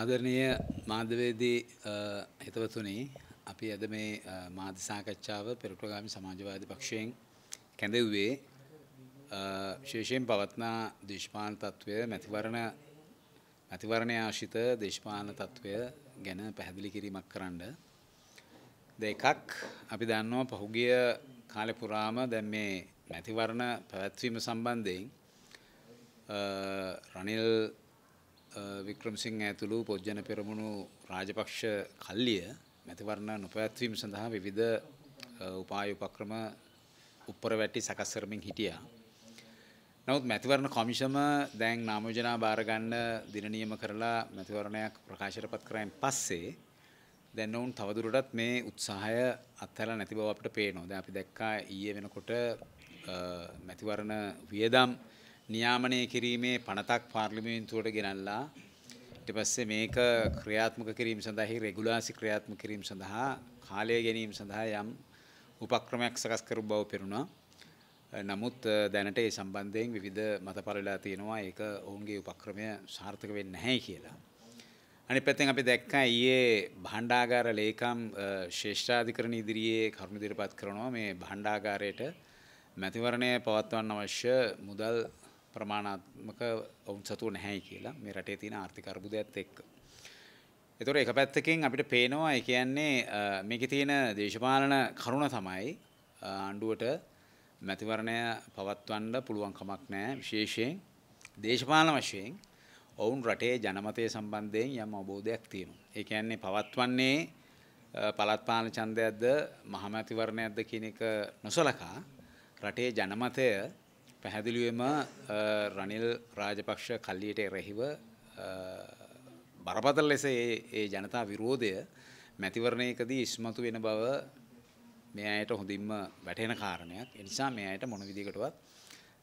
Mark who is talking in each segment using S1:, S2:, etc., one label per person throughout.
S1: ආදරණීය මාධ්‍යවේදී හිතවතුනි අපි අද මේ මාධ්‍ය සාකච්ඡාව පෙරටුගාමි සමාජවාදී පක්ෂයෙන් කැඳෙව්වේ විශේෂයෙන් පවත්නා දේශපාලන తත්වය මැතිවරණ මැතිවරණය ආශ්‍රිත දේශපාලන తත්වය ගැන පැහැදිලි කිරීමක් කරන්න. දෙකක් අපි දන්නවා පහුගිය කාලේ පුරාම දැන් මේ මැතිවරණ පැවැත්වීම සම්බන්ධයෙන් රනිල් වික්‍රමසිං ඇතුළු පොජ්ජන පෙරමුණු රාජපක්ෂ කල්ලිය මැතිවරණ නොපැත්වීම සඳහා විවිධ උපායඋපක්‍රම උපර වැටි සකස්කරමින් හිටියා. නවත් මැතිවරණ කොමිෂම දැන් නාමෝජනා භාරගන්න දිනනියම කරලා මැතිවරණයක් ප්‍රකාශයට පත් කරයෙන් පස්සේ දැන් ඔවුන් තවදුරටත් මේ උත්සාහය අත්හැලා නැති බව අපිට පේනවා. දැන් අපි දැක්කා ඊයේ වෙනකොට මැතිවරණ වියදම් නියාමනය කිරීමේ පනතක් පාර්ලිමේන්තුවට ගෙනල්ලා ඊට පස්සේ මේක ක්‍රියාත්මක කිරීම සඳහා රෙගුලාසි ක්‍රියාත්මක කිරීම සඳහා කාලය ගැනීම සඳහා යම් උපක්‍රමයක් සකස් කරු බව පෙරුණා. නමුත් දැනට ඒ සම්බන්ධයෙන් විවිධ මත පළලා තියෙනවා ඒක ඔවුන්ගේ උපක්‍රමය සාර්ථක වෙන්නේ නැහැ කියලා. අනිත් පැත්තෙන් අපි දැක්කා ඊයේ භාණ්ඩාගාර ලේකම් ශ්‍රේෂ්ඨාධිකරණ ඉදිරියේ කරුණ ඉදිරිපත් කරනවා මේ භාණ්ඩාගාරයට මැතිවරණය පවත්වන්න අවශ්‍ය මුදල් ප්‍රමාණාත්මක ඔවුන් සතුව නැහැයි කියලා මේ රටේ තියෙන ආර්ථික අර්බුදයත් එක්ක. ඒතොර එක පැත්තකින් අපිට පේනවා ඒ කියන්නේ මේකේ තියෙන දේශපාලන කරුණ තමයි ආණ්ඩුවට මැතිවරණය පවත්වන්න පුළුවන් කමක් නැහැ විශේෂයෙන් දේශපාලන වශයෙන් ඔවුන් රටේ ජනමතය සම්බන්ධයෙන් යම් අවබෝධයක් තියෙනවා. ඒ කියන්නේ පවත්වන්නේ පළාත් පාලන ඡන්දයක්ද මහමැතිවරණයක්ද කියන එක නොසලකා රටේ ජනමතය පැහැදිලිවම රනිල් රාජපක්ෂ කල්ලියට එරෙහිව බරපතල ලෙස ඒ ජනතා විරෝධය මැතිවරණයකදී ඉස්මතු වෙන බව මේ අයට හොඳින්ම වැටෙන කාරණයක්. ඒ නිසා මේ අයට මොන විදිහකටවත්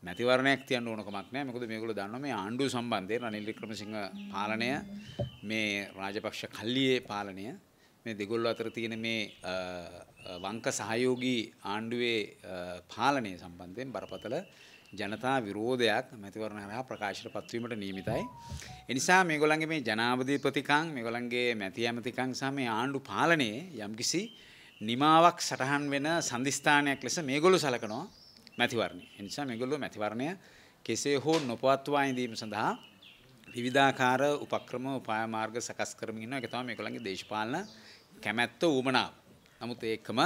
S1: මැතිවරණයක් තියන්න ඕන කමක් නැහැ. මොකද මේගොල්ලෝ දන්නවා මේ ආණ්ඩුව සම්බන්ධයෙන් රනිල් වික්‍රමසිංහ පාලනය මේ රාජපක්ෂ කල්ලියේ පාලනය මේ දෙගොල්ලෝ අතර තියෙන මේ වංක සහයෝගී ආණ්ඩුවේ පාලනය සම්බන්ධයෙන් බරපතල ජනතා විරෝධයක් මැතිවරණ හරහා ප්‍රකාශයට පත්වීමට නියමිතයි. එනිසා මේගොල්ලන්ගේ මේ ජනාධිපතිකම් මේගොල්ලන්ගේ මැති ඇමතිකම් සහ මේ ආණ්ඩු පාලනයේ යම්කිසි නිමාවක් සටහන් වෙන සම්දිස්ථානයක් ලෙස මේගොල්ලෝ සලකනවා මැතිවරණය. ඒ නිසා මේගොල්ලෝ මැතිවරණය කෙසේ හෝ නොපවත්වා ඉදීම සඳහා විවිධාකාර උපක්‍රම උපාය මාර්ග සකස් කරමින් ඉන්නවා. ඒක තමයි මේගොල්ලන්ගේ දේශපාලන කැමැත්ත උවමනාව. නමුත් ඒකම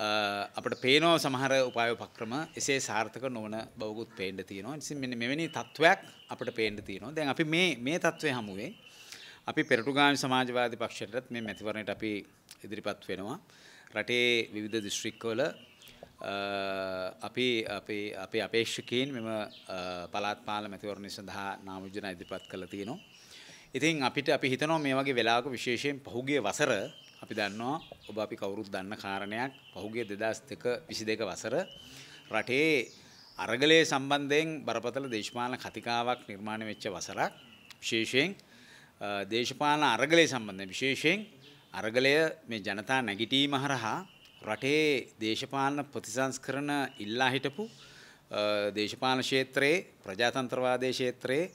S1: අපට පේනෝ සමහර උපායපක්‍රම එසේ සාර්ථක නොවන බවකුත් පේන්ඩ තියෙනවා නිසි මෙ මෙවැනි තත්ත්වයක් අපට පේන්ඩ තියෙනවා දැන් අපි මේ මේ තත්ත්වය හමුවේ අපි පෙරටුගාමි සමාජවාදී පක්ෂයටත් මේ මැතිවරණයට අපි ඉදිරිපත් වෙනවා. රටේ විවිධ දිස්ත්‍රික්කවල අපි අපේ අපේ අපේක්ෂකයන් මෙම පළාත් පාල මැතිවරණ සඳහා නාමයෝජනා ඉදිරිපත් කළා තියෙනවා. ඉතින් අපිට අපි හිතනවා මේ වගේ වෙලාවක විශේෂයෙන් පහුගිය වසර අපි දන්නවා ඔබ අපි කවුරුත් දන්න කාරණයක් පහුගේ දෙදස් දෙක විසි දෙක වසර රටේ අරගලය සම්බන්ධයෙන් බරපතල දේශපාලන කතිකාවක් නිර්මාණ වෙච්ච වසරක් විශේෂයෙන් දේශපාලන අරගලය සම්බන්ධ විශේෂයෙන් අරගලය මේ ජනතා නැගිටීම හරහා රටේ දේශපාලන ප්‍රතිසංස්කරන ඉල්ලා හිටපු දේශපාලන ක්ෂේත්‍රයේ ප්‍රජාතන්ත්‍රවාදයේ ක්ෂේත්‍රයේ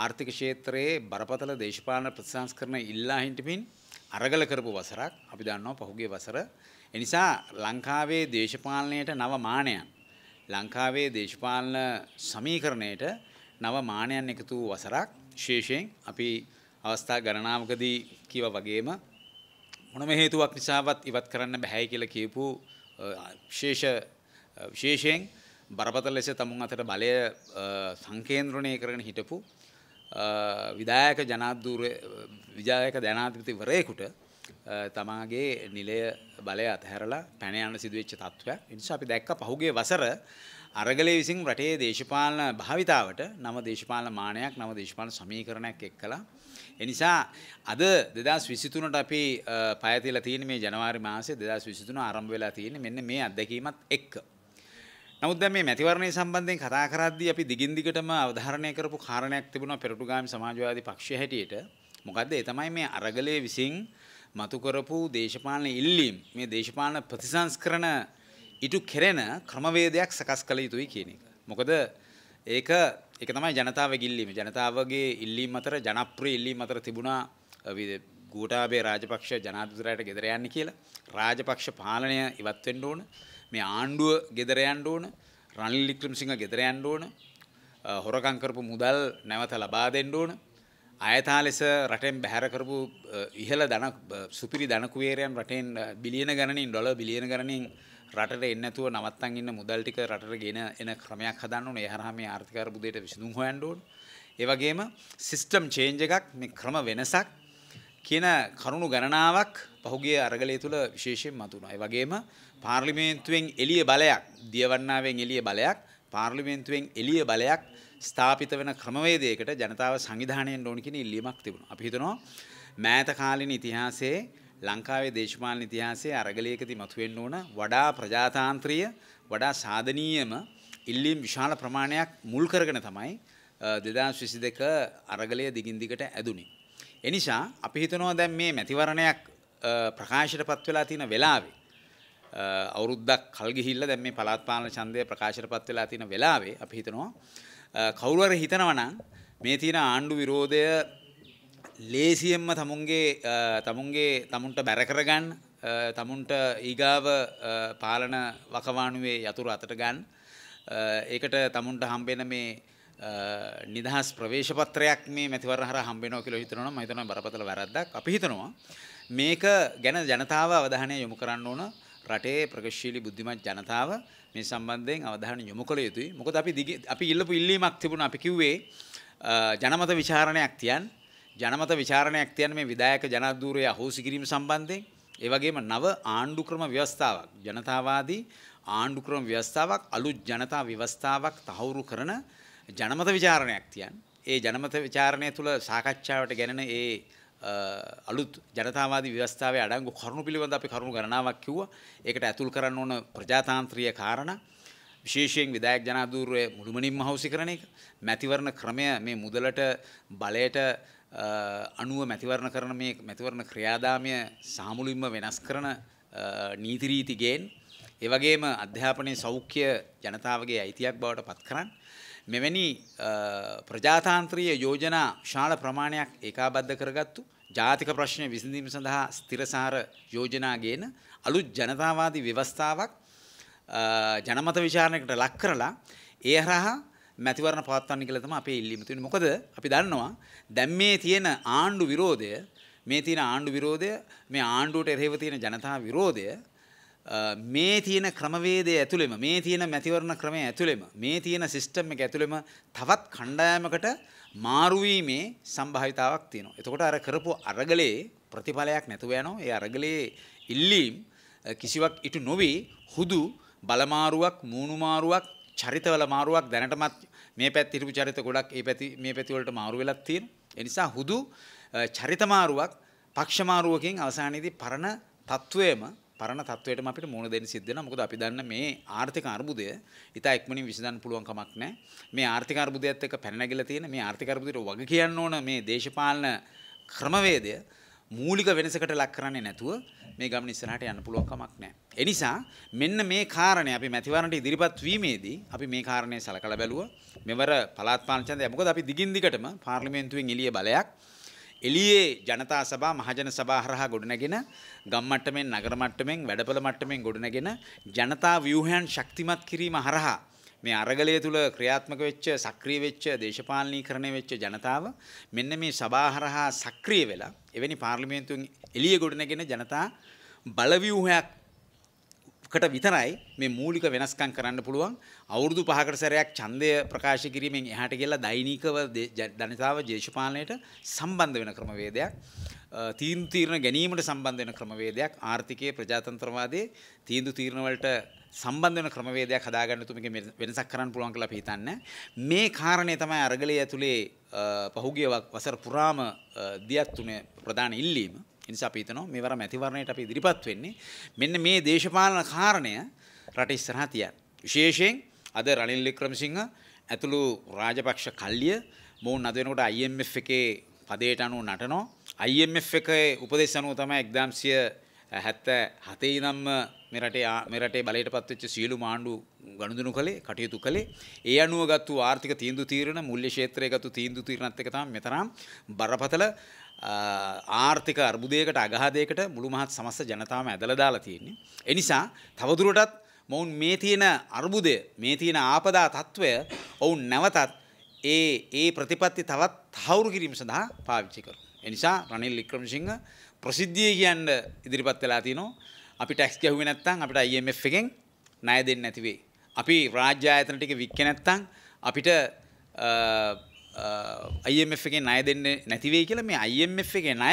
S1: ආර්ථික ක්ෂේත්‍රයේ බරපතල දේශපාලන ප්‍රතිසංස්කරන ඉල්ලා හිටමින් අරගල කරපු වසරක් අපි දන්නවා පහුගේ වසර. එනිසා ලංකාවේ දේශපාලනයට නව මානයන්. ලංකාවේ දේශපාලන සමීකරණයට නව මානයන් එකතු වූ වසරක් ශේෂයෙන් අපි අවස්ථා ගණනාවකදී කිව වගේම මොනම හේතුවක් නිසාවත් ඉවත් කරන්න බැහැයි කියලා කියපු විශේෂ විශේෂයෙන් බරපතල ලෙස තමුන් අතර බලය සංකේන්ද්‍රණය කරගෙන හිටපු විදායක ජනාධූර විජායක ජනාධිපතිවරයෙකුට තමාගේ නිලය බලය අතහැරලා පැනයන්න සිදුවච්ච තත්ත්වයක් නිසා අපි දැක්ක පහුගේ වසර අරගලය විසින් රටේ දේශපාලන භාවිතාවට නම දේශපාලන මානයක් නම දේශපාලන සමීකරණයක් එක් කළා. එනිසා අද දෙදස් විසිතුනට අපි පයතිල තියෙන මේ ජනවාරි මාසේ දෙදස් විසිතුන ආරම්භ වෙලා තියෙන මෙන්න මේ අත්දැකීමත් එක්ක. නමුත් දැන් මේ මැතිවරණය සම්බන්ධයෙන් කතා කරද්දී අපි දිගින් දිගටම අවධාරණය කරපු කාරණයක් තිබුණා පෙරටුගාමි සමාජවාදී පක්ෂය හැටියට. මොකද්ද? ඒ තමයි මේ අරගලයේ විසින් මතු කරපු දේශපාලන ඉල්ලීම් මේ දේශපාලන ප්‍රතිසංස්කරණ ඉටු කෙරෙන ක්‍රමවේදයක් සකස් කළ යුතුයි කියන එක. මොකද ඒක ඒක තමයි ජනතාවගේ ඉල්ලීම. ජනතාවගේ ඉල්ලීම් අතර ජනප්‍රිය ඉල්ලීම් අතර තිබුණා ගෝඨාභය රාජපක්ෂ ජනාධිපතිරයට ගෙදර යන්න කියලා. රාජපක්ෂ පාලනය ඉවත් වෙන්න ඕන. මේ ආණ්ඩුව ගෙදර යන්න ඕන රනිල් වික්‍රමසිංහ ගෙදර යන්න ඕන හොරකම් කරපු මුදල් නැවත ලබා දෙන්න ඕන අයථා ලෙස රටෙන් බැහැර කරපු ඉහළ ධන සුපිරි ධන කුවේරයන් රටෙන් බිලියන ගණනින් ඩොලර් බිලියන ගණනින් රටට එන්නේ නැතුව නවත්තන් ඉන්න මුදල් ටික රටට ගෙන එන ක්‍රමයක් හදන්න ඕනේ. ඒ හරහා මේ ආර්ථික අර්බුදයට විසඳුම් හොයන්න ඕනේ. ඒ වගේම සිස්ටම් චේන්ජ් එකක් මේ ක්‍රම වෙනසක් කියන කරුණු ගණනාවක් පහුගිය අරගලය තුළ විශේෂයෙන් මතුණා. ඒ වගේම පාර්ලිමේන්තුවෙන් එළිය බලයක් දියවන්නාවෙන් එළිය බලයක් පාර්ලිමේන්තුවෙන් එළිය බලයක් ස්ථාපිත වෙන ක්‍රමවේදයකට ජනතාව සංවිධානයෙන් ඕන කියන ඉල්ලීමක් තිබුණා. අපි හිතනවා මෑත කාලින ඉතිහාසයේ ලංකාවේ දේශපාලන ඉතිහාසයේ අරගලයකදී මතුවෙන්න ඕන වඩා ප්‍රජාතාන්ත්‍රීය වඩා සාධනීයම ඉල්ලීම් විශාල ප්‍රමාණයක් මුල් කරගෙන තමයි 2022 අරගලය දිගින් දිගට ඇදුනේ. එනිසා අපි හිතනවා දැන් මේ මැතිවරණයක් ප්‍රකාශයට පත් වෙලා තියෙන වෙලාවේ අවුරුද්දක් කල් ගිහිල්ලා දැන් මේ පළාත් පාලන ඡන්දය ප්‍රකාශයට පත් වෙලා තියෙන වෙලාවේ අපි හිතනවා කවුරු හරි හිතනවා නම් මේ තියෙන ආණ්ඩු විරෝධය ලේසියෙන්ම තමුන්ගේ තමුන්ගේ තමුන්ට බැර කරගන්න තමුන්ට ඊගාව පාලන වකවානුවේ යතුරු අතට ගන්න ඒකට තමුන්ට හම්බෙන මේ නිදහස් ප්‍රවේශපත්‍රයක් මේ මැතිවර හර හම්බෙනෝ කියලා හිතනවා මම හිතනවා බරපතල වැරද්දක් අපි හිතනවා මේක ගැන ජනතාව අවධානය යොමු කරන්න ඕන රටේ ප්‍රගශීලි බුද්ධිමත් ජනතාව මේ සම්බන්ධයෙන් අවධානය යොමු කළ යුතුයි. මොකද අපි දිග අපි ඉල්ලපු ඉල්ලීමක් තිබුණා අපි කිව්වේ ජනමත විචාරණයක් තියන් ජනමත විචාරණයක් තියන් මේ විධායක ජනාධූරයේ අහෝසි කිරීම සම්බන්ධයෙන් ඒ වගේම නව ආණ්ඩු ක්‍රම ව්‍යවස්ථාවක් ජනතාවාදී ආණ්ඩු ක්‍රම ව්‍යවස්ථාවක් අලුත් ජනතා ව්‍යවස්ථාවක් තහවුරු කරන ජනමත විචාරණයක් තියන් ඒ ජනමත විචාරණය තුළ සාකච්ඡාවට ගැනෙන ඒ අලුත් ජනතාවාදී ව්‍යවස්ථාවේ අඩංගු කරුණු පිළිබඳ අපි කරුණු ගණනාවක් කිව්වා. ඒකට ඇතුල් කරන්න ඕන ප්‍රජාතාන්ත්‍රීය කාරණා විශේෂයෙන් විධායක ජනාධූරය මුළුමනින්ම හවුසි කරන එක මැතිවරණ ක්‍රමය මේ මුදලට බලයට අනුව මැතිවරණ කරන මේ මැතිවරණ ක්‍රියාදාමය සාමුලින්ම වෙනස් කරන නීතිරීතිගෙන් ඒවගේම අධ්‍යාපනය සෞඛ්‍ය ජනතාවගේ අයිතියක් බවට පත් කරන්න. මෙවැනි ප්‍රජාතාන්ත්‍රීය යෝජනා ශාල ප්‍රමාණයක් ඒකාබද්ධ කරගත්තු ජාතික ප්‍රශ්නය විසඳීම සඳහා ස්ථිරසාර යෝජනාගේන අලුත් ජනතාවාදී ව්‍යවස්ථාවක් ජනමත විචාරණයකට ලක් කරලා ඒ හරහා මැතිවරණ පවත්වන්න කියලා තමයි අපේ ඉල්ලීම තියෙන්නේ. මොකද අපි දන්නවා දැන් මේ තියෙන ආණ්ඩු විරෝධය මේ තියෙන ආණ්ඩු විරෝධය මේ ආණ්ඩුවට එරෙහිව තියෙන ජනතා විරෝධය මේ තියෙන ක්‍රමවේදය ඇතුළෙම මේ තියෙන මැතිවරණ ක්‍රමය ඇතුළෙම මේ තියෙන සිස්ටම් එක ඇතුළෙම තවත් කණ්ඩායමකට මාරුවීමේ සම්භාවිතාවක් තියෙනවා. එතකොට අර කරපු අරගලේ ප්‍රතිඵලයක් නැතුව යනවා. ඒ අරගලේ ඉල්ලීම් කිසිවක් ඉටු නොවේ හුදු බලමාරුවක්, මූණුමාරුවක්, චරිතවල මාරුවක් දැනටමත් මේ පැත්තේ හිටපු චරිත ගොඩක් ඒ පැති මේ පැති වලට මාරු වෙලා තියෙනවා. ඒ නිසා හුදු චරිත මාරුවක්, පක්ෂ මාරුවකින් අවසානයේදී පරණ තත්වයේම පරණ තත්වයටම අපිට මුහුණ දෙන්න සිද්ධ වෙනවා. මොකද අපි දන්න මේ ආර්ථික අර්බුදය ඉතා ඉක්මනින් විසඳන්න පුළුවන් කමක් නැහැ. මේ ආර්ථික අර්බුදයත් එක්ක පැන නැගිලා තියෙන මේ ආර්ථික අර්බුදයට වග කියන්න ඕන මේ දේශපාලන ක්‍රමවේදය මූලික වෙනසකට ලක් කරන්නේ නැතුව මේ ගමන ඉස්සරහට යන්න පුළුවන් කමක් නැහැ. ඒ නිසා මෙන්න මේ කාරණේ අපි මැතිවරණට ඉදිරිපත් වීමේදී අපි මේ කාරණේ සලකලා බැලුවා. මෙවර පළාත් පාලන ඡන්දය මොකද අපි දිගින් දිගටම පාර්ලිමේන්තුවෙන් එළිය බලයක් එළියේ ජනතා සභා මහජන සභා හරහා ගොඩනැගෙන ගම් මට්ටමින් නගර මට්ටමින් වැඩපළ මට්ටමින් ගොඩනැගෙන ජනතා ව්‍යුහයන් ශක්තිමත් කිරීම හරහා මේ අරගලය තුල ක්‍රියාත්මක වෙච්ච සක්‍රිය වෙච්ච දේශපාලනීකරණය වෙච්ච ජනතාව මෙන්න මේ සභා හරහා සක්‍රිය වෙලා එවැනි පාර්ලිමේන්තුන් එළිය ගොඩනැගෙන ජනතා බලව්‍යුහයක් කට විතරයි මේ මූලික වෙනස්කම් කරන්න පුළුවන් අවුරුදු පහකට සැරයක් ඡන්දය ප්‍රකාශ කිරීමෙන් එහාට ගිහලා දෛනිකව ජනතාව දේශපාලනයට සම්බන්ධ වෙන ක්‍රමවේදයක් තීන්දුව තීරණ ගැනීමට සම්බන්ධ වෙන ක්‍රමවේදයක් ආර්ථිකයේ ප්‍රජාතන්ත්‍රවාදයේ තීන්දුව තීරණ වලට සම්බන්ධ වෙන ක්‍රමවේදයක් හදාගන්න තුමගේ වෙනසක් කරන්න පුළුවන් කියලා අපි හිතන්නේ මේ කාරණේ තමයි අරගලයේ ඇතුලේ පහුගිය වසර පුරාම දියත් තුනේ ප්‍රධාන ඉල්ලීම එනිසා අපි හිතනවා මේවර මැතිවරණයට අපි ඉදිරිපත් වෙන්නේ මෙන්න මේ දේශපාලන කාරණය රට ඉස්සරහා තියන්න. විශේෂයෙන් අද රනිල් වික්‍රමසිංහ ඇතුළු රාජපක්ෂ කල්ලිය මොවුන් අද වෙනකොට IMF එකේ පදයට අනුව නටනවා. IMF එකේ උපදෙස් අනුව තමයි 1900 හැත්ත හතේ ඉදම්ම මෙරටේ මෙරටේ බලයට පත්වෙච්ච සියලු මාණ්ඩු ගණුදුනු කළේ කටයුතු කළේ ඒ අනුව ගත්තු ආර්ථික තීන්දු තීරණ මුල්්‍ය ෂේත්‍රය ගත්තු තීන්දු තීරණත් එක තම මෙතරම් බරපතල ආර්ථික අර්බුදයකට අගහදයකට මුළු මහත් සමස්ස ජනතාවම ඇදලා දාලා තියෙන්නේ. එනිසා තවදුරටත් මොවුන් මේ තියෙන අර්බුදය මේ තියෙන ආපදා තත්ත්වය ඔවුන් නැවතත් ඒ ඒ ප්‍රතිපත්ති තවත් තවුරු කිරීම සඳහා පාවිච්චි කරු. එනිසා රනිල් වික්‍රමසිංහ ප්‍රසිද්ධිය කියන්න ඉදිරිපත් වෙලා තිනවා අපි ටැක්ස් ගැහුවේ නැත්නම් අපිට IMF එකෙන් ණය දෙන්නේ නැති වෙයි. අපි රාජ්‍ය ආයතන ටික වික්කේ නැත්නම් අපිට IMF එකෙන් ණය දෙන්නේ නැති වෙයි කියලා මේ IMF එකේ ණය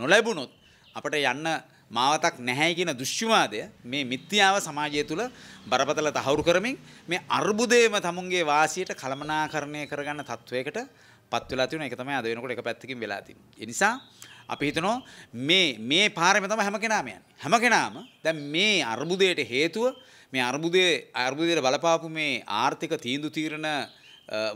S1: නොලැබුණොත් අපිට යන්න මාවතක් නැහැ කියන දුෂ්චුමාදය මේ මිත්‍යාව සමාජය තුළ බරපතල තහවුරු කරමින් මේ අර්බුදයම තමුන්ගේ වාසියට කළමනාකරණය කරගන්න තත්ත්වයකට පත් වෙලා තියෙන එක තමයි අද වෙනකොට එක පැත්තකින් වෙලා තින්නේ. ඒ නිසා අපි හිතනවා මේ මේ පාරම තම හැම කෙනාම යන්නේ. හැම කෙනාම දැන් මේ අර්බුදයට හේතුව මේ අර්බුදයේ අර්බුදයට බලපාපු මේ ආර්ථික තීන්දුව తీරන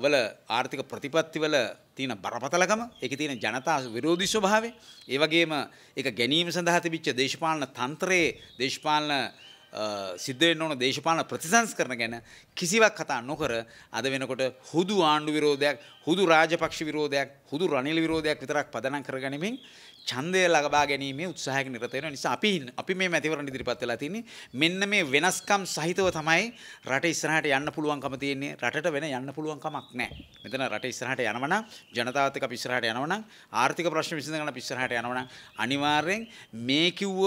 S1: වල ආර්ථික ප්‍රතිපත්ති වල තියෙන බරපතලකම, ඒකේ තියෙන ජනතා විරෝධී ස්වභාවය, ඒ වගේම ඒක ගැනීම සඳහා තිබිච්ච දේශපාලන තන්ත්‍රයේ දේශපාලන සිද්ධවෙන්න ඕන දේශපාලන ප්‍රතිසංස්කරණ ගැන කිසිවක් කතා නොකර අද වෙනකොට හුදු ආණ්ඩු විරෝධයක් හුදු රාජපක්ෂ විරෝධයක් හුදු රනිල විරෝධයක් විතරක් පදනම් කරගනිමින් ඡන්දය ලබා ගැනීමේ උත්සාහයක නිරත වෙන නිසා අපි අපි මේ මැතිවරණ ඉදිරිපත් වෙලා තින්නේ මෙන්න මේ වෙනස්කම් සහිතව තමයි රට ඉස්සරහට යන්න පුළුවන්කම තියෙන්නේ රටට වෙන යන්න පුළුවන් කමක් නැහැ. මෙතන රට ඉස්සරහට යනවනම් ජනතාවත් එක්ක අපි ඉස්සරහට යනවනම් ආර්ථික ප්‍රශ්න විසඳ ගන්න අපි ඉස්සරහට යනවනම් අනිවාර්යෙන් මේ කිව්ව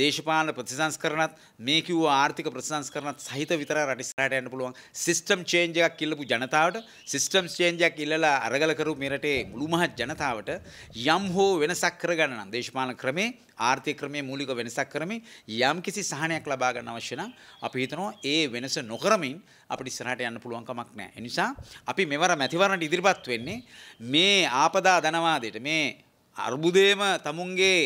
S1: දේශපාලන ප්‍රතිසංස්කරණත් මේ කිව්ව ආර්ථික ප්‍රතිසංස්කරණත් සහිත විතර රට ඉස්සරහට යන්න පුළුවන් සිස්ටම් චේන්ජ් එකක් ඉල්ලපු ජනතාවට සිස්ටම් චේන්ජ් එකක් ඉල්ලලා අරගල කරු මේ රටේ මුළු මහත් ජනතාවට යම් හෝ වෙනසක් කරගන්න නම් දේශපාලන ක්‍රමේ ආර්ථික ක්‍රමේ මූලික වෙනසක් කරමින් යම් කිසි සහනයක් ලබා ගන්න අවශ්‍ය නම් අපි හිතනවා ඒ වෙනස නොකරමින් අපිට ඉස්සරහට යන්න පුළුවන් කමක් නැහැ. ඒ නිසා අපි මෙවර මැතිවරණට ඉදිරිපත් වෙන්නේ මේ ආපදා ධනවාදයට මේ අර්බුදේම තමුන්ගේ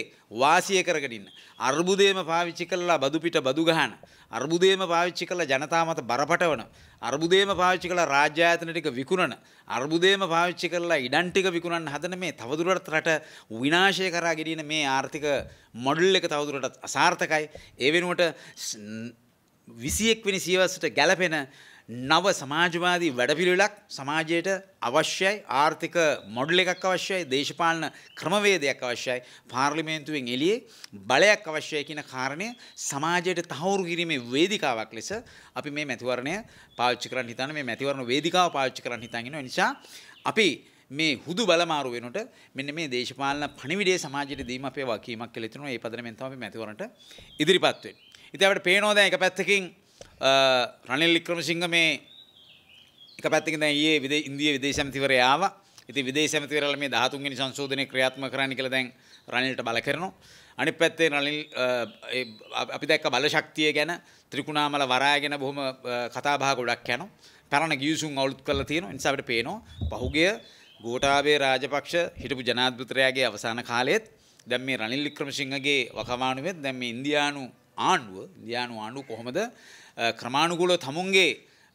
S1: වාසිය කරගෙන ඉන්න. අර්බුදේම පාවිච්චි කළා බදු පිට බදු ගහන. අර්බුදේම පාවිච්චි කළා ජනතාව මත බරපටවන. අර්බුදේම පාවිච්චි කළා රාජ්‍ය ආයතන ටික විකුණන. අර්බුදේම පාවිච්චි කළා ඉඩම් ටික විකුණන්න හදන මේ තවදුරටත් රට විනාශය කරා ගෙනියන මේ ආර්ථික මොඩල් එක තවදුරටත් අසාර්ථකයි. ඒ වෙනුවට 21 වෙනි සියවසට ගැලපෙන නව සමාජවාදී වැඩපිළිවෙලක් සමාජයට අවශ්‍යයි ආර්ථික මොඩල් එකක් අවශ්‍යයි දේශපාලන ක්‍රමවේදයක් අවශ්‍යයි පාර්ලිමේන්තුවෙන් එළියේ බලයක් අවශ්‍යයි කියන කාරණය සමාජයට තහවුරු කිරීමේ වේදිකාවක් ලෙස අපි මේ මැතිවරණය පාවිච්චි කරන්න හිතන්න මේ මැතිවරණ වේදිකාව පාවිච්චි කරන්න හිතන් ඉනවා නිසා අපි මේ හුදු බලමාරු වෙනට මෙන්න මේ දේශපාලන පණිවිඩේ සමාජයට දීම අපේ වකීමක් කියලා තිනවා ඒ පදනමෙන් තමයි මැතිවරණට ඉදිරිපත් වෙන්නේ. ඉතින් අපිට පේනවා දැන් එක පැත්තකින් රනිල් වික්‍රමසිංහ මේ එක පැත්තකින් දැන් ඊයේ විදේ ඉන්දිය විදේශ ඇමතිවරයා ආවා. ඉතින් විදේශ ඇමතිවරයාලා මේ 13 වෙනි සංශෝධනය ක්‍රියාත්මක කරන්න කියලා දැන් රනිල්ට බල කරනවා. අනිත් පැත්තේ රනිල් අපි දැක්ක බලශක්තිය ගැන ත්‍රිකුණාමල වරාය ගැන බොහොම කතා බහ ගොඩක් යනවා. පරණ ගිවිසුම් අවුලුත් කරලා තියෙනවා. ඒ නිසා අපිට පේනවා පහුගිය ගෝඨාභය රාජපක්ෂ හිටපු ජනාධිපතිරයාගේ අවසාන කාලයේත් දැන් මේ රනිල් වික්‍රමසිංහගේ වකවානුවෙත් දැන් මේ ඉන්දියානු ආණ්ඩුව ඉන්දයානු ආණ්ඩු කොහොමද ක්‍රමාණුගුල තමුන්ගේ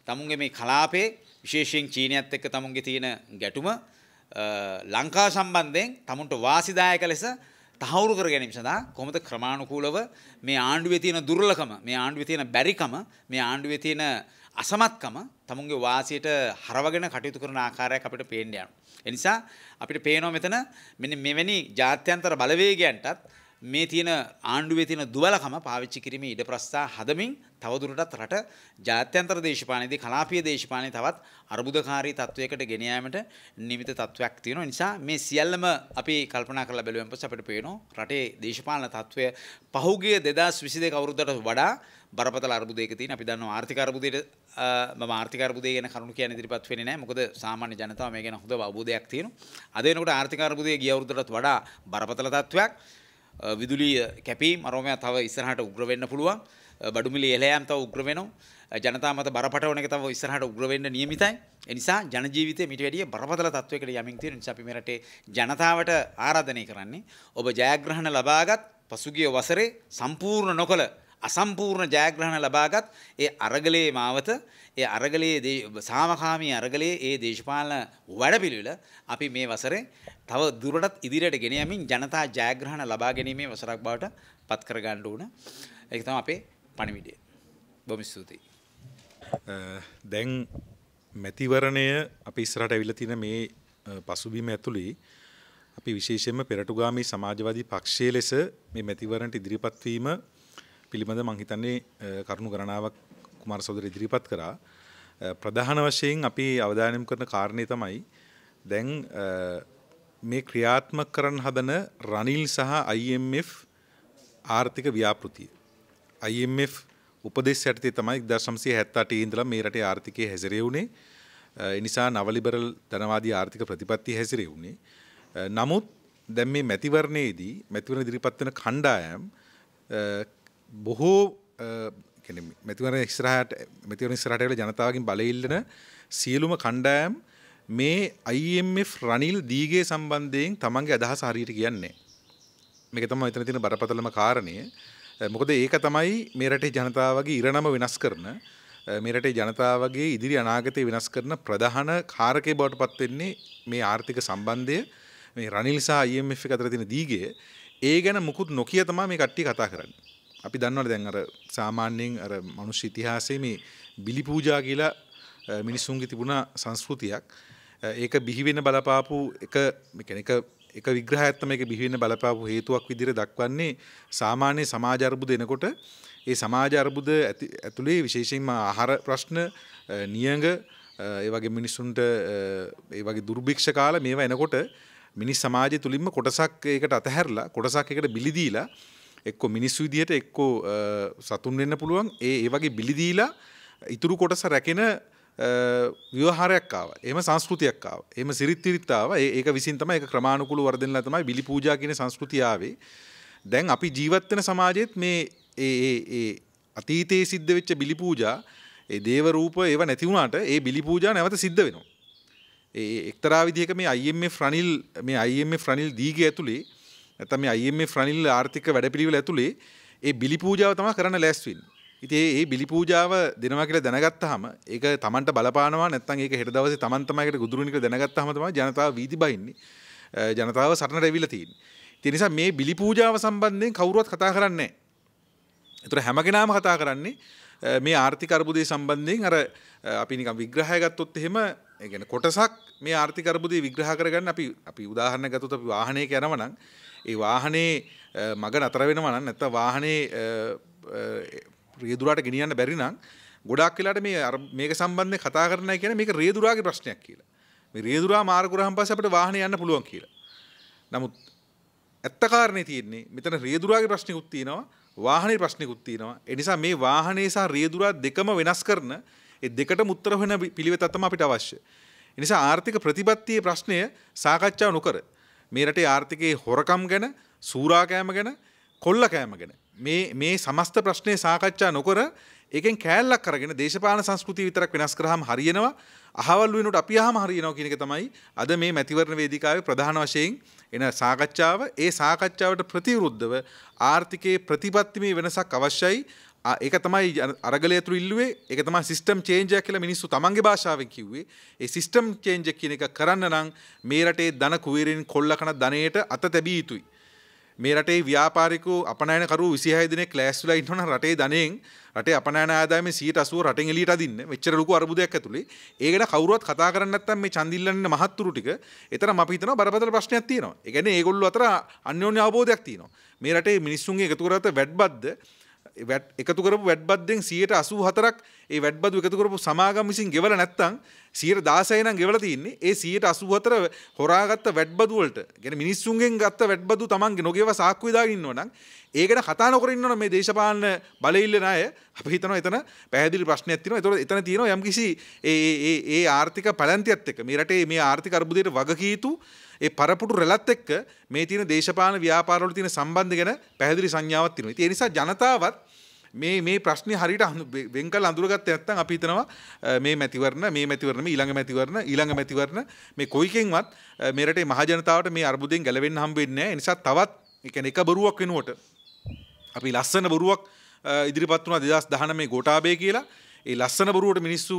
S1: තමුන්ගේ මේ කලාපේ විශේෂයෙන් චීනයත් එක්ක තමුන්ගේ තියෙන ගැටුම ලංකා සම්බන්ධයෙන් තමුන්ට වාසිදායක ලෙස තහවුරු කර ගැනීම සඳහා කොමද ක්‍රමාණුකූලව මේ ආණ්ඩුවේ තියෙන දුර්ලකම මේ ආණ්ඩුවේ තියෙන බැරිකම මේ ආණ්ඩුවේ තියෙන අසමත්කම තමුන්ගේ වාසියට හරවගෙන කටයුතු කරන ආකාරයක් අපිට පේන්න යනවා. එනිසා අපිට පේනවා මෙතන මෙන්න මෙවැනි ජාත්‍යන්තර බලවේගයන්ටත් මේ තියෙන ආණ්ඩුවේ තියෙන දුබලකම පාවිච්චි කිරීමේ ඉඩ ප්‍රස්ථා හදමින් තවදුරටත් රට ජාත්‍යන්තර දේශපාලනයේදී කලාපීය දේශපාලනයේ තවත් අර්බුදකාරී තත්වයකට ගෙන යාමට නිමිත තත්වයක් තියෙනවා. නිසා මේ සියල්ලම අපි කල්පනා කරලා බැලුවෙන් පස්සේ අපිට පේනවා රටේ දේශපාලන තත්වය පහුගිය 2022 අවුරුද්දට වඩා බරපතල අර්බුදයක තියෙන. අපි දන්නවා ආර්ථික අර්බුදයට මම ආර්ථික අර්බුදය ගැන කරුණු කියන්න ඉදිරිපත් වෙන්නේ නැහැ. මොකද සාමාන්‍ය ජනතාව මේ ගැන හොඳ අවබෝධයක් තියෙනවා. අද වෙනකොට ආර්ථික අර්බුදය ගිය අවුරුද්දටත් වඩා බරපතල තත්වයක්. විදුලි කැපීම් අරෝමය තව ඉස්සරහට උග්‍රවෙන්න පුළුවන් බඩුමිලි එලෑම් තව උග්‍රවෙනවා ජනතා මත බරපටවන එක තව ඉස්සරහට උග්‍රවෙන්න නියමිතයි එනිසා ජනජීවිතය මිට වැඩිය බරපතල තත්වයකට යමින් තියෙන නිසා අපි මේ රටේ ජනතාවට ආරාධනය කරන්නේ ඔබ ජයග්‍රහණ ලබාගත් පසුගිය වසරේ සම්පූර්ණ නොකළ අසම්පූර්ණ ජයග්‍රහණ ලබාගත් ඒ අරගලයේ මාවත ඒ අරගලයේ සාමකාමී අරගලයේ ඒ දේශපාලන වැඩපිළිවෙල අපි මේ වසරේ තව දුරටත් ඉදිරියට ගෙන යමින් ජනතා ජයග්‍රහණ ලබා ගැනීමේ වසරක් බවට පත් කර ගන්න ඕන. ඒක තමයි අපේ පණිවිඩය. බොහොම ස්තුතියි.
S2: දැන් මැතිවරණය අපි ඉස්සරහට ඇවිල්ලා තියෙන මේ පසුබිම ඇතුළේ අපි විශේෂයෙන්ම පෙරටුගාමී සමාජවාදී පක්ෂයේ ලෙස මේ මැතිවරණට ඉදිරිපත් වීම පිළිබඳ මං හිතන්නේ කරුණු ගණනාවක් කුමාර සොදර ඉදිරිපත් කරා ප්‍රධාන වශයෙන් අපි අවධානම් කරන කාරණය තමයි දැන් මේ ක්‍රියාත්ම කරන හදන රනිල් සහ IMF ආර්ථික ව්‍යාපෘතිය. IMF උපදෙස් යටතේ තමයි 1978 ඉඳලා මේ රටේ ආර්ථිකය හැසිරේ උනේ. ඒ නිසා නවලිබරල් ධනවාදී ආර්ථික ප්‍රතිපත්තිය හැසිරේ උනේ. නමුත් දැන් මේ මැතිවරණයේදී මැතිවරණ ඉදිරිපත් වෙන කණ්ඩායම් බොහෝ මෙතිවර ස්රහට මෙතිවර ස්රටල ජනතාවකින් බලඉල්ලන සියලුම කණ්ඩෑම් මේ අයිF රනිල් දීගේ සම්බන්ධයෙන් තමන්ගේ අදහස හරියට කියන්නේ මේක තම එතන තියෙන බරපතලම කාරණය මොකද ඒක තමයි මේ රටේ ජනතාවගේ ඉරණම වෙනස් කරන මේ රටේ ජනතාවගේ ඉදිරි අනාගතය වෙනස් කරන ප්‍රධාන කාරකේ බවට පත් වෙන්නේ මේ ආර්ථික සම්බන්ධය මේ රනිල් සහ IMF අතර තියෙන දීගය ඒ ගැන මුකුත් නොකිය තමයි මේ කට්ටිය කතා කරන්නේ අපි දන්නවට දැන් අර සාමාන්‍යයෙන් අර මනුෂ්‍ය ඉතිහාසයේ මේ බිලි පූජා කියලා මිනිස්සුන්ගේ තිබුණ සංස්කෘතියක් ඒක බිහිවෙන බලපාපු එක එක එක විග්‍රහයක් තමයි ඒක බිහිවෙන බලපාපු හේතුවක් විදිහට දක්වන්නේ සාමාන්‍ය සමාජ අර්බුද එනකොට ඒ සමාජ අර්බුද ඇතුලේ විශේෂයෙන්ම ආහාර ප්‍රශ්න නියඟ ඒ වගේ මිනිස්සුන්ට ඒ වගේ දුර්භික්ෂ කාල මේවා එනකොට මිනිස් සමාජය තුලින්ම කොටසක් ඒකට අතහැරලා කොටසක් ඒකට බිලි දීලා එක්ක මිනිස් විදිහට එක්කෝ සතුන් වෙන්න පුළුවන් ඒ ඒ වගේ බිලිදීලා ඉතුරු කොටස රැකෙන ව්‍යවහාරයක් ආව එම සංස්කෘතියක් ආව එම සිරිත්තිරිත්තාව ඒක විසින් තමයි ඒක ක්‍රමානුකූල වර්ධනලා තමයි බිලි පූජා කියන සංස්කෘතිය දැන් අපි ජීවත් වෙන සමාජෙත් මේ ඒ අතීතයේ සිද්ධ වෙච්ච බිලි පූජා ඒ දේව රූප ඒව නැති වුණාට ඒ බිලි පූජා නැවත සිද්ධ වෙනවා ඒ එක්තරා විදිහක මේ IMF රනිල් මේ IMF රනිල් දීගේ ඇතුලේ නැත්නම් මේ IMF රනිල් ආර්ථික වැඩපිළිවෙල ඇතුලේ ඒ බිලි පූජාව තමයි කරන්න ලෑස්තිවෙන්නේ. ඉතින් ඒ බිලි පූජාව දෙනවා කියලා දැනගත්තාම ඒක Tamanට බලපානවා නැත්නම් ඒක හෙට දවසේ Taman තමයි ඒකට ගුදුරුණ කියලා දැනගත්තාම තමයි ජනතාව වීදි බහින්නේ. ජනතාව සටනට ඇවිල්ලා තියෙන්නේ. ඒ නිසා මේ බිලි පූජාව සම්බන්ධයෙන් කවුරුවත් කතා කරන්නේ නැහැ. ඒතර හැමගෙනාම කතා කරන්නේ මේ ආර්ථික අර්බුදය සම්බන්ධයෙන් අර අපි නිකන් විග්‍රහය ගත්තොත් එහෙම ඒ කියන්නේ කොටසක් මේ ආර්ථික අර්බුදය විග්‍රහ කරගන්න අපි අපි උදාහරණ ගත්තොත් අපි වාහනයක යනවා නම් ඒ වාහනේ මග නතර වෙනවා නම් නැත්නම් වාහනේ රියදුරාට ගෙනියන්න බැරි නම් ගොඩක් වෙලාට මේ මේක සම්බන්ධයෙන් කතා කරන්නයි කියන්නේ මේක රියදුරාගේ ප්‍රශ්නයක් කියලා. මේ රියදුරා මාර්ග ග්‍රහම් පස්සේ අපිට වාහනේ යන්න පුළුවන් කියලා. නමුත් ඇත්තකාරණය තියෙන්නේ මෙතන රේදුරාගේ ප්‍රශ්නිකුත් තියෙනවා වාහනේ ප්‍රශ්නිකුත් තියෙනවා එනිසා මේ වාහනේ සහ රේදුරා දෙකම වෙනස් කරන ඒ දෙකට මුත්තර වෙන පිළිවෙතක් තමයි අපිට අවශ්‍ය. එනිසා ආර්ථික ප්‍රතිපත්තියේ ප්‍රශ්නය සාකච්ඡා නොකර මේරටේ ආර්ථිකයේ හොරකම් ගැන සූරාකෑම ගැන කොල්ල කෑම ගැන මේ මේ සමස්ත ප්‍රශ්නය සාකච්ඡා නොකර ඒකෙන් කෑල්ලක් කරගෙන දේශපාලන සංස්කෘතිය විතරක් වෙනස් කරාම හරියනවා අහවල් වෙනකොට අපි අහම හරියනවා කියන එක තමයි අද මේ මැතිවරණ වේදිකාවේ ප්‍රධාන වශයෙන් එන සාකච්ඡාව ඒ සාකච්ඡාවට ප්‍රතිවිරුද්ධව ආර්ථිකයේ ප්‍රතිපත්තිමේ වෙනසක් අවශ්‍යයි ඒක තමයි අරගලයතුර ඉල්ලුවේ එක තම සිිස්ටම් චේන්ජයක් කියලා මිනිස්සු තමන්ගේ භාෂාව කිව්වේ ඒ සිිස්ටම් චේන්ජ කියන එක කරන්න නම් මේ රටේ දන කුවරෙන් කොල්ල කන ධනයට අත තැබී යුතුයි. මේ රටේ ව්‍යාපාරිකු අපනයනකරු විසිහයදින කලෑස්ල ඉන්ටන රටේ ධනයෙන් රට අපනෑන ආදාම සීට අසුව රටෙන් එලිට අදින්න වෙච්චරලකු අරබුදයක් ඇතුළේ ඒකට කවරුවත් කතා කරන්නත්තම් මේ චන්දිල්ලන්න මහත්තුරු ටික එතර අපිතන බරපතල ප්‍රශ්නයක් තියෙනවා එකගැන ඒගොල්ල අතර අන්‍යෝන්‍ය අවබෝධයක් තියෙනවා මේ රටේ මිනිස්සුන්ගේ එකතුරත වැඩ්බද්ද එකතුකරපු වැඩ්බද්දෙන් සියයට අසූ හතරක් ඒ වැඩ්බදු එකතුකරපු සමාගම් විසින් ගෙවල නැත්තං සියට දාසයනම් ගෙවල තින්නේ ඒ සියට අසුවතර හොරාගත්ත වැඩ්බදුවලට ගැන මිනිස්සුන්ගෙන් ගත්ත වැඩ්බදු තමන්ගේ නොගේව සාක්විදාගන්නවනම් ඒකට කතානොකරන්නන මේ දේශපාලන බලඉල්ලන අය අපිහිතන එතන පැදිලි ප්‍රශ්න ඇතින තොර එතන තියෙන යම්කිසි ඒ ආර්ථික පැලන්තියත් එක්ක මේරට මේ ආර්ථික අර්බුදයට වගකීතු ඒ පරපුටු රැලත් එක්ක මේ තියෙන දේශපාලන ව්‍යාපාරවල තියෙන සම්බන්ධ ගැන පැහැදිලි සංඥාවක් තියෙනවා. ඒ නිසා ජනතාවත් මේ මේ ප්‍රශ්නය හරිට වෙංකල් අඳුරගත්ත ඇත්තන් අපි හිතනවා මේ මැතිවරණ මේ මැතිවරණ ඊළඟ මැතිවරණ ඊළඟ මැතිවරණ මේ කොයිකෙන්වත් මෙරට මහජනතාවට මේ අර්බුදයෙන් ගැලවෙන්න හම්බෙන්නේ නිසා තවත් එක එක බොරුවක් වෙනුවට අපි ලස්සන බොරුවක් ඉදිරිපත් වුණා දෙදස් දහන මේ ගෝටාබේ කියලා ඒ ලස්සන බොරුවට මිනිස්සු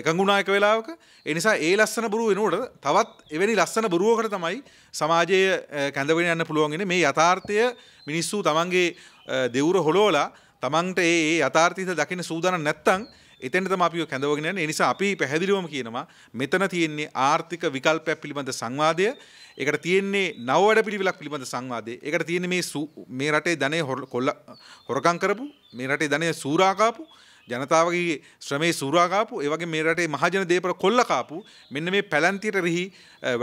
S2: එකගුණායක වෙලාවක එනිසා ඒ ලස්සන බොරුව වෙනුවට තවත් එවැනි ලස්සන බොරුවකට තමයි සමාජය කැඳවෙන යන්න පුළුවන්ගෙන මේ යථාර්ථය මිනිස්සු තමන්ගේ දෙවුර හොලෝලා තමන්ට ඒ අතාර්ථීත දකින සූදානම් නැත්තම් එතනට තමයි අපිව කැඳවගෙන යන්නේ. ඒ නිසා අපි පැහැදිලිවම කියනවා මෙතන තියෙන්නේ ආර්ථික විකල්පයක් පිළිබඳ සංවාදය. ඒකට තියෙන්නේ නව වැඩපිළිවෙලක් පිළිබඳ සංවාදය. ඒකට තියෙන්නේ මේ මේ රටේ ධනෙ හොරකම් කරපු, මේ රටේ ධනෙ සූරා කාපු, ජනතාවගේ ශ්‍රමේ සූරාකාපු ඒවගේ මේ රටේ මහජන දේපල කොල්ලකාපු මෙන්න මේ පැලන්තියට රිහි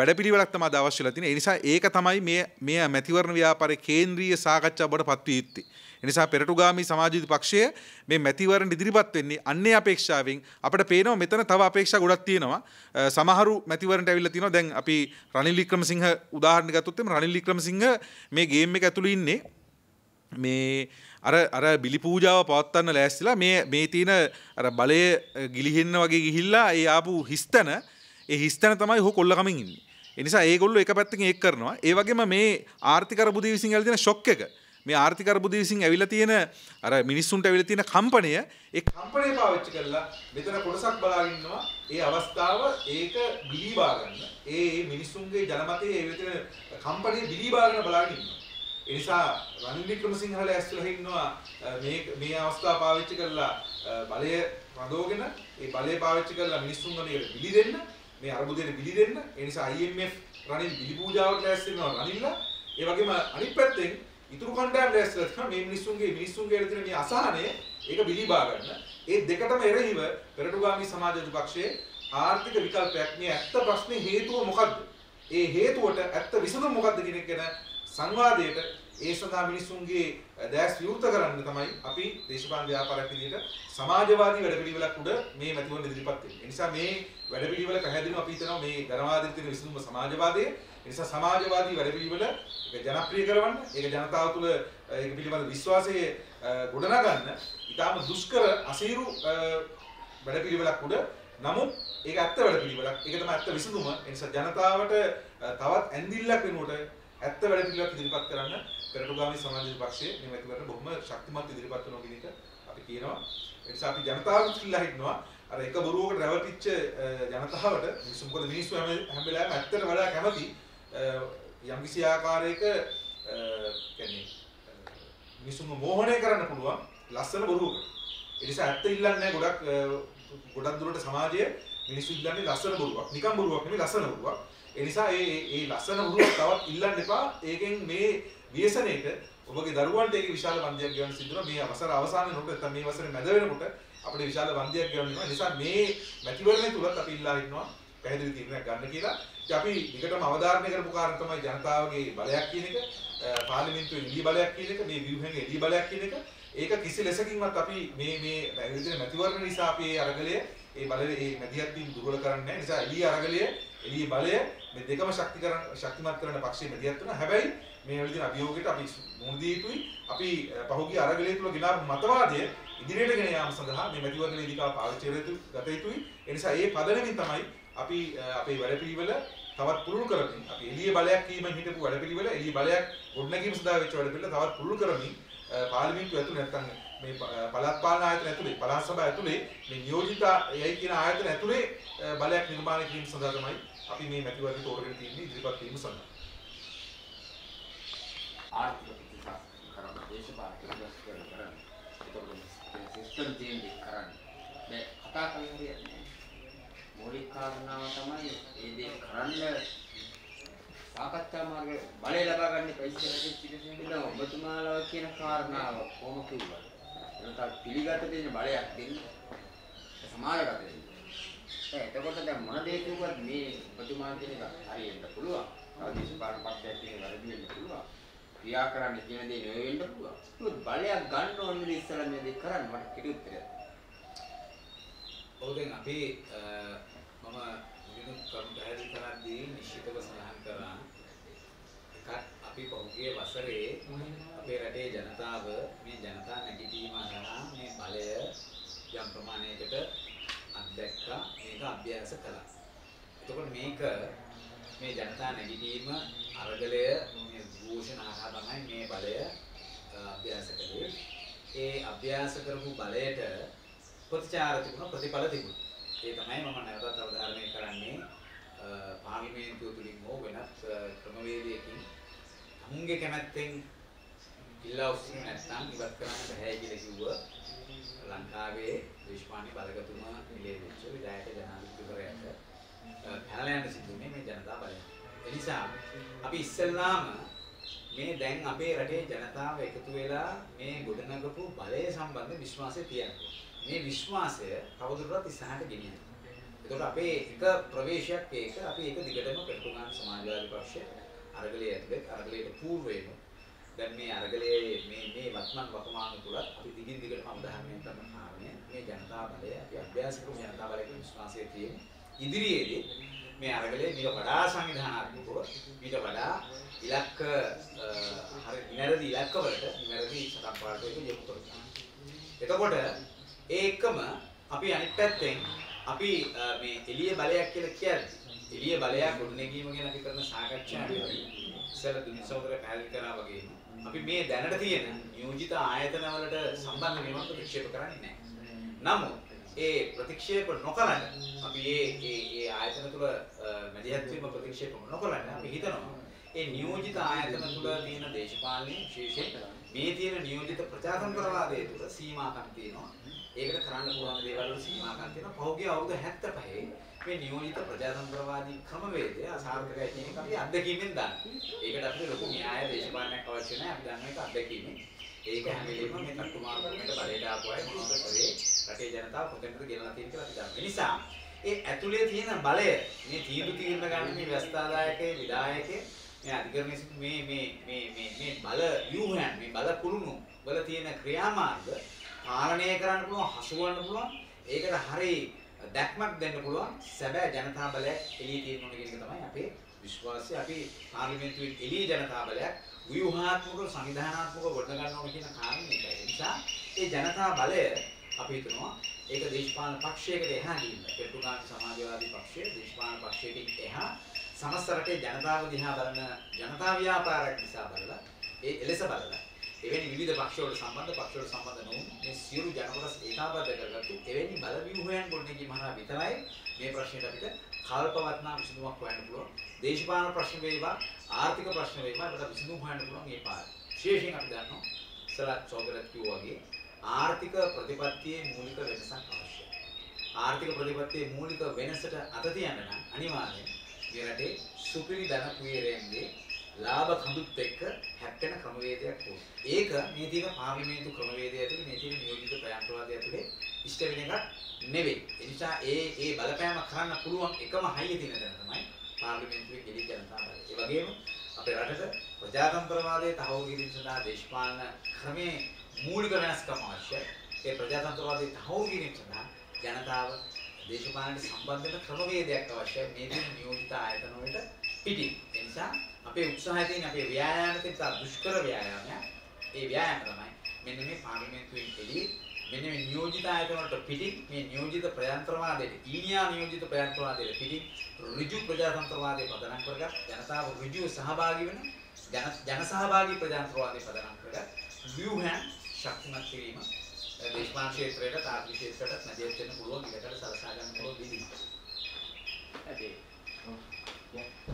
S2: වැඩපිළිවෙලක් තමයි අද අවශ්‍යලා තියෙන්නේ. ඒ නිසා ඒක තමයි මේ මේ මැතිවරණ ව්‍යාපාරේ කේන්ද්‍රීය සාකච්ඡා බවට පත් වී ඉත්තේ. එනිසා පෙරටුගාමි සමාජීති පක්ෂය මේ මැතිවරණ ඉදිරිපත් වෙන්නේ අන්නේ අපේක්ෂාවෙන් අපට පේනවා මෙතන තව අපේක්ෂා ගොඩක් තියෙනවා සමහරු මැතිවරණට ඇවිල්ලා තියෙනවා දැන් අපි රනිල් වික්‍රමසිංහ උදාහරණ ගත්තොත් එම රනිල් වික්‍රමසිංහ මේ ගේම් එක ඇතුළේ ඉන්නේ මේ අර අර බිලි පූජාව පවත්වන්න ලෑස්තිලා මේ මේ තියෙන අර බලය ගිලිහෙන්න වගේ ගිහිල්ලා ඒ ආපු හිස්තන ඒ හිස්තන තමයි හෝ කොල්ලකමින් ඉන්නේ. ඒ නිසා ඒගොල්ලෝ එක පැත්තකින් ඒක කරනවා. ඒ වගේම මේ ආර්ථික අර්බුදය විසින් ඇවිදින ෂොක් එක මේ ආර්ථික අර්බුදය විසින් ඇවිල්ලා තියෙන අර මිනිස්සුන්ට ඇවිල්ලා තියෙන කම්පණය ඒ කම්පණය පාවිච්චි කරලා මෙතන කොටසක් බලාගෙන ඉන්නවා ඒ අවස්ථාව ඒක බිලිබා ගන්න ඒ මිනිස්සුන්ගේ ජනමතයේ ඒ විතර කම්පණය බිලිබා ගන්න බලාගෙන ඉන්නවා ඒ නිසා රනිල් වික්‍රමසිංහල ඇස්තුලා ඉන්නවා මේ මේ අවස්ථාව පාවිච්චි කරලා බලය රඳවගෙන ඒ බලය පාවිච්චි කරලා මිනිස්සුන්ගම ඒකට බිලි දෙන්න මේ අර්බුදයට බිලි දෙන්න ඒ නිසා IMF රනිල් බිලි පූජාවට ඇස් වෙනවා රනිල්ලා ඒ වගේම අනිත් පැත්තෙන් ඉතුරු කණ්ඩායම් ලෑස්තිලා තියෙනවා මේ මිනිස්සුන්ගේ මිනිස්සුන්ගේ ඇතුළේ තියෙන මේ අසහනය ඒක බිලිබා ගන්න. ඒ දෙකටම එරෙහිව පෙරටුගාමි සමාජ විපක්ෂයේ ආර්ථික විකල්පයක් මේ ඇත්ත ප්‍රශ්නේ හේතුව මොකද්ද? ඒ හේතුවට ඇත්ත විසඳුම මොකද්ද කියන එක ගැන සංවාදයට ඒ සඳහා මිනිස්සුන්ගේ දැස් විවෘත කරන්න තමයි අපි දේශපාලන ව්‍යාපාරයක් විදිහට සමාජවාදී වැඩපිළිවෙලක් උඩ මේ මැතිවරණ ඉදිරිපත් වෙන්නේ. ඒ නිසා මේ වැඩපිළිවෙල පැහැදිලිව අපි හිතනවා මේ ධනවාදයේ තියෙන විසඳුම සමාජවාදයේ නිසා සමාජවාදී වැඩපිළිවෙල ඒක ජනප්‍රිය කරවන්න, ඒක ජනතාව තුළ ඒක පිළිබඳ විශ්වාසය ගොඩනගන්න ඉතාම දුෂ්කර අසීරු වැඩපිළිවෙලක් උඩ නමුත් ඒක ඇත්ත වැඩපිළිවෙලක්. ඒක තමයි ඇත්ත විසඳුම. ඒ නිසා ජනතාවට තවත් ඇඳිල්ලක් වෙනුවට ඇත්ත වැඩපිළිවෙලක් ඉදිරිපත් කරන්න පෙරටුගාමි සමාජ පක්ෂයේ නිමැතිවරට බොහොම ශක්තිමත් ඉදිරිපත් කරනවා කියන එක අපි කියනවා. ඒ නිසා අපි ජනතාවට කිල්ලා හිටනවා. අර එක බොරුවකට රැවටිච්ච ජනතාවට මිනිස්සු මොකද මිනිස්සු හැම වෙලාවෙම ඇත්තට වඩා කැමති යම්කිසි ආකාරයක කියන්නේ මිනිසුන්ව මෝහණය කරන්න පුළුවන් ලස්සන බොරුවකට. ඒ නිසා ඇත්ත ඉල්ලන්නේ ගොඩක් ගොඩක් දුරට සමාජයේ මිනිස්සු ඉල්ලන්නේ ලස්සන බොරුවක්. නිකම් බොරුවක් නෙමෙයි ලස්සන බොරුවක්. ඒ නිසා මේ මේ ලස්සන බොරුවක් තවත් ඉල්ලන්න එපා. ඒකෙන් මේ ව්‍යසනයේට ඔබගේ දරුවන්ට ඒක විශාල වන්දියක් ගෙවන්න සිද්ධ වෙනවා මේ අවසර අවසානයේ නෝට නැත්නම් මේ වසරේ මැද වෙනකොට අපිට විශාල වන්දියක් ගෙවන්න වෙනවා නිසා මේ මැතිවරණය තුලත් අපි ඉල්ලා ඉන්නවා පැහැදිලි තීරණයක් ගන්න කියලා. ඉතින් අපි විකටම අවධාරණය කරපු කාරණා තමයි ජනතාවගේ බලයක් කියන එක, පාර්ලිමේන්තුවේ නිදී බලයක් කියන එක, මේ ව්‍යුහයේ එළිය බලයක් කියන එක. ඒක කිසි ලෙසකින්වත් අපි මේ මේ විදිහට මැතිවරණ නිසා අපි මේ අරගලය, මේ බලය, මේ මැදිහත් වීම දුර්වල කරන්නේ නැහැ. නිසා එළිය අරගලය, එළිය බලය මේ දෙකම ශක්තිකරණ ශක්තිමත් කරන පක්ෂයේ මැදිහත් වෙනවා. හැබැයි මේ විදිහට අභියෝගයට අපි මුහුණ දී යුතුයි. අපි පහුගිය අරගලය තුළ ගෙනාපු මතවාදය ඉදිරියට ගෙන යාම සඳහා මේ මැතිවරණ වේදිකාව පාවිච්චි කර යුතු ගත යුතුයි. ඒ නිසා ඒ පදනමින් තමයි අපි අපේ වැඩපිළිවෙල තවත් පුළුල් කරමින් අපි එළියේ බලයක් කීමෙන් හිටපු වැඩපිළිවෙල එළියේ බලයක් ගොඩනැගීම සඳහා වෙච්ච වැඩපිළිවෙල තවත් පුළුල් කරමින් පාර්ලිමේන්තුව ඇතුළේ නැත්නම් මේ පළාත් පාලන ආයතන ඇතුළේ පළාත් සභාව ඇතුළේ මේ නියෝජිත යයි කියන ආයතන ඇතුළේ බලයක් නිර්මාණය කිරීම සඳහා තමයි අපි මේ මැතිවරණ තෝරගෙන තින්නේ ඉදිරිපත් වීම සඳහා. ආර්ථික ප්‍රතිසංස්කරණ කරන දේශපාලන ප්‍රතිසංස්කරණ කරන. ඒක තමයි සිස්ටම් චේන්ජ් කරන්නේ. මේ
S1: කතා කරන්නේ මූලික කාරණාව තමයි මේ දේ කරන්න සාකච්ඡා මාර්ගයේ බලය ලබා ගන්න ප්‍රතිශතයේ පිළිසින්න ඔබතුමාලා කියන කාරණාව කොහොම කිව්වද? එතකොට පිළිගත දෙන බලයක් දෙන්න සමාජගත දෙන්න. එතකොට දැන් මොන දේ කිව්වත් මේ ඔබතුමා කියන එක හරියට පුළුවන්. දේශපාලන පක්ෂයක් කියන වැරදි වෙන්න පුළුවන්. ක්‍රියා කරන්න කියන දේ නෙවෙයි වෙන්න පුළුවන්. ඒත් බලයක් ගන්න ඕනේ ඉස්සලා මේ දේ කරන්න මට කෙටි උත්තරයක්. ඔව් දැන් අපි මම වෙනුත් කරු පැහැදිලි කරද්දී නිශ්චිතව සඳහන් කරා එකක් අපි පහුගිය වසරේ අපේ රටේ ජනතාව මේ ජනතා නැගිටීම හරහා මේ බලය යම් ප්‍රමාණයකට අත්දැක්කා මේක අභ්‍යාස කළා. එතකොට මේක මේ ජනතා නැගිටීම අරගලය මේ ഘോഷණ ආහා තමයි මේ බලය අභ්‍යාස කළේ. ඒ අභ්‍යාස කරපු බලයට ප්‍රතිචාර තිබුණා ප්‍රතිඵල තිබුණා. ඒ තමයි මම නැවතත් අවධාරණය කරන්නේ පාර්ලිමේන්තුව තුලින් හෝ වෙනත් ක්‍රමවේදයකින් අමුන්ගේ කැමැත්තෙන් ඉල්ලා ඔස්සින් නැත්නම් ඉවත් කරන්න බෑ කියලා කිව්ව ලංකාවේ දේශපාලන බලගතුමා නිලේ වෙච්ච විධායක ජනාධිපතිවරයාට පැනලා යන සිද්ධුනේ මේ ජනතා බලය. ඒ නිසා අපි ඉස්සෙල්ලාම මේ දැන් අපේ රටේ ජනතාව එකතු වෙලා මේ ගොඩනගපු බලය සම්බන්ධ විශ්වාසය තියන්න ඕනේ. මේ විශ්වාසය කවදුරටත් ඉස්සරහට ගෙනියන්න. ඒතකොට අපේ එක ප්‍රවේශයක් ඒක අපි ඒක දිගටම පෙරකුණාන් සමාජවාදී පක්ෂය අරගලයේ ඇතුළත් අරගලයට పూర్වයෙන් දැන් මේ අරගලයේ මේ මේ වත්මන් වකමාන තුල අපි දිගින් දිගටම උදාහරණයක් ගන්න කාරණය මේ ජනතා බලය අපි අභ්‍යාස කරන ජනතා බලයේ විශ්වාසය තියෙන ඉදිරියේදී මේ අරගලයේ ඊට වඩා සංවිධානාත්මකව ඊට වඩා ඉලක්ක හරි නිවැරදි ඉලක්කවලට නිවැරදි සටන් පාඩුවක යොමු කරනවා. එතකොට ඒකම අපි අනිත් පැත්තෙන් අපි මේ එළිය බලයක් කියලා කියන්නේ එළිය බලයක් ගොඩනැගීම ගැන අපි කරන සාකච්ඡාවේදී ඉස්සර දුනිසෝදර පැහැදිලි කරා වගේ අපි මේ දැනට තියෙන නියෝජිත ආයතන වලට සම්බන්ධ මේවා ප්‍රතික්ෂේප කරන්නේ නැහැ. නමුත් ඒ ප්‍රතික්ෂේප නොකරන අපි මේ මේ මේ ආයතන තුල මැදිහත් වීම ප්‍රතික්ෂේප නොකරන අපි හිතනවා ඒ නියෝජිත ආයතන තුල තියෙන දේශපාලනයේ විශේෂයෙන් මේ තියෙන නියෝජිත ප්‍රජාතන්ත්‍රවාදයේ තුල සීමාවක් තියෙනවා. ඒකට කරන්න පුළුවන් දේවල් වල සීමාකම් තියෙනවා. පහුගිය අවුරුදු 75 මේ නියෝජිත ප්‍රජාතන්ත්‍රවාදී ක්‍රමවේදය අසාර්ථකයි කියන එක අපි අත්දැකීමෙන් දන්නවා. ඒකට අපිට ලොකු න්‍යාය දේශපාලනයක් අවශ්‍ය නැහැ. අපි දන්නවා ඒක අත්දැකීමෙන්. ඒක හැම වෙලෙම මේ තට්ටු මාර්ගවලට බලයට ආපු අය මොනවද කරේ රටේ ජනතාව කොතැනද ගෙනලා තියෙන කියලා අපි දන්නේ. නිසා ඒ ඇතුලේ තියෙන බලය මේ තීරු තීරණ ගන්න මේ ව්‍යස්ථාදායකයේ විධායකයේ මේ අධිකරණයේ මේ මේ මේ මේ මේ බල ව්‍යුහයන් මේ බල කුළුණු වල තියෙන ක්‍රියාමාර්ග පාලනය කරන්න පුළුවන් හසුවන්න පුළුවන් ඒකට හරි දැක්මක් දෙන්න පුළුවන් සැබෑ ජනතා බලයක් එළිය තියෙන්න ඕන කියන එක තමයි අපේ විශ්වාසය අපි පාර්ලිමේන්තුවේ එළිය ජනතා බලයක් ව්‍යුහාත්මකව සංවිධානාත්මකව ගොඩනගන්න ඕන කියන කාරණේ ඒකයි. ඒ නිසා ඒ ජනතා බලය අපි හිතනවා ඒක දේශපාලන පක්ෂයකට එහා ගිහින් පෙට්ටුගාන සමාජවාදී පක්ෂය දේශපාලන පක්ෂයකින් එහා සමස්ත රටේ ජනතාව දිහා බලන ජනතා ව්‍යාපාරයක් නිසා බලලා ඒ එලෙස බලලා එවැනි විවිධ පක්ෂවල සම්බන්ධ පක්ෂවල සම්බන්ධ නොවුන් මේ සියලු ජනකොටස් ඒකාබද්ධ කරගත්තු එවැනි බල ව්‍යුහයන් ගොඩනැගීම හරහා විතරයි මේ ප්‍රශ්නෙට අපිට කල්පවත්නා විසඳුමක් හොයන්න පුළුවන්. දේශපාලන ප්‍රශ්න වේවා ආර්ථික ප්‍රශ්න වේවා අපිට විසඳුම් හොයන්න පුළුවන් මේ පාර. විශේෂයෙන් අපි දන්නවා ඉස්සලා චෝදරත් කිව්වා වගේ ආර්ථික ප්‍රතිපත්තියේ මූලික වෙනසක් අවශ්‍යයි. ආර්ථික ප්‍රතිපත්තියේ මූලික වෙනසට අත තියන්න නම් අනිවාර්යෙන් මේ රටේ සුපිරි ධන කුයරයන්ගේ ලාභ කඳුත් එක්ක හැප්පෙන ක්‍රමවේදයක් ඕනේ. ඒක මේ තියෙන පාර්ලිමේන්තු ක්‍රමවේදය ඇතුලේ මේ තියෙන නියෝජිත ප්‍රයන්ත්‍රවාදය ඇතුලේ ඉෂ්ට වෙන එකක් නෙවෙයි. ඒ නිසා ඒ ඒ බලපෑම කරන්න පුළුවන් එකම හයිය තියෙන තැන තමයි පාර්ලිමේන්තුවේ ගෙඩි ජනතාවල. ඒ වගේම අපේ රටට ප්‍රජාතන්ත්‍රවාදයේ තහවුරු කිරීම සඳහා දේශපාලන ක්‍රමයේ මූලික වෙනස්කම් අවශ්‍යයි. ඒ ප්‍රජාතන්ත්‍රවාදයේ තහවුරු කිරීම සඳහා ජනතාව දේශපාලනට සම්බන්ධ වෙන ක්‍රමවේදයක් අවශ්‍යයි. මේ දින නියෝජිත ආයතන වලට පිටින්. ඒ නිසා අපේ උත්සාහය තියෙන අපේ ව්‍යායාම තියෙන තා දුෂ්කර ව්‍යායාමයක්. ඒ ව්‍යායාම තමයි මෙන්න මේ පාර්ලිමේන්තුවෙන් එළිය මෙන්න මේ නියෝජිත ආයතන වලට පිටින් මේ නියෝජිත ප්‍රජාතන්ත්‍රවාදයට ඊනියා නියෝජිත ප්‍රජාතන්ත්‍රවාදයට පිටින් ඍජු ප්‍රජාතන්ත්‍රවාදයේ පදනම් කරගත් ජනතාව ඍජුව සහභාගී වෙන ජන ජන සහභාගී ප්‍රජාතන්ත්‍රවාදයේ පදනම් කරගත් ව්‍යුහයන් ශක්තිමත් කිරීම දේශපාලන ක්ෂේත්‍රයට තාර්කික ක්ෂේත්‍රයට නැදෙත් වෙන පුළුවන් ඉඩකට සලසා ගන්න පුළුවන් විදිහ. ඇති.